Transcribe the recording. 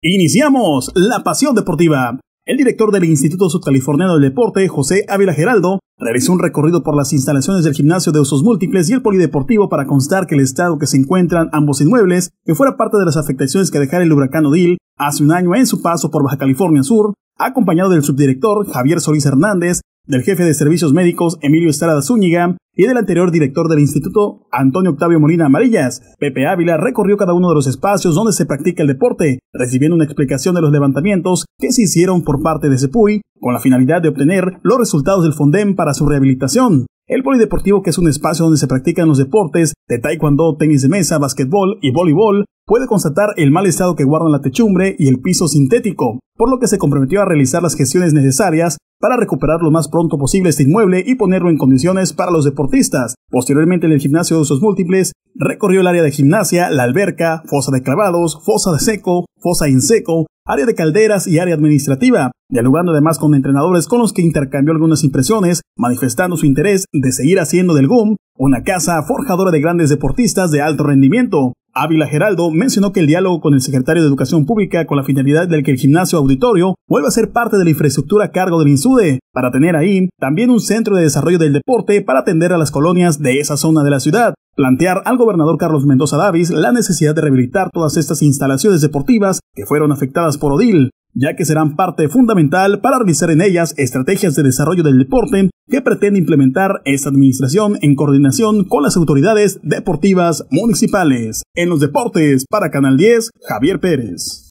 Iniciamos la pasión deportiva. El director del Instituto Sudcaliforniano del Deporte, José Ávila Geraldo, realizó un recorrido por las instalaciones del gimnasio de usos múltiples y el polideportivo para constar que el estado que se encuentran ambos inmuebles, que fuera parte de las afectaciones que dejara el huracán Odil hace un año en su paso por Baja California Sur, acompañado del subdirector Javier Solís Hernández, del jefe de servicios médicos Emilio Estrada Zúñiga y del anterior director del instituto Antonio Octavio Molina Amarillas. Pepe Ávila recorrió cada uno de los espacios donde se practica el deporte, recibiendo una explicación de los levantamientos que se hicieron por parte de Cepuy con la finalidad de obtener los resultados del FONDEM para su rehabilitación. El polideportivo, que es un espacio donde se practican los deportes de taekwondo, tenis de mesa, basquetbol y voleibol, puede constatar el mal estado que guardan la techumbre y el piso sintético, por lo que se comprometió a realizar las gestiones necesarias para recuperar lo más pronto posible este inmueble y ponerlo en condiciones para los deportistas. Posteriormente en el gimnasio de usos múltiples, recorrió el área de gimnasia, la alberca, fosa de clavados, fosa de seco, fosa en seco, área de calderas y área administrativa, dialogando además con entrenadores con los que intercambió algunas impresiones, manifestando su interés de seguir haciendo del GUM una casa forjadora de grandes deportistas de alto rendimiento. Ávila Geraldo mencionó que el diálogo con el secretario de Educación Pública con la finalidad de que el gimnasio auditorio vuelva a ser parte de la infraestructura a cargo del INSUDE, para tener ahí también un centro de desarrollo del deporte para atender a las colonias de esa zona de la ciudad. Plantear al gobernador Carlos Mendoza Davis la necesidad de rehabilitar todas estas instalaciones deportivas que fueron afectadas por Odil, ya que serán parte fundamental para realizar en ellas estrategias de desarrollo del deporte que pretende implementar esta administración en coordinación con las autoridades deportivas municipales. En los deportes, para Canal 10, Javier Pérez.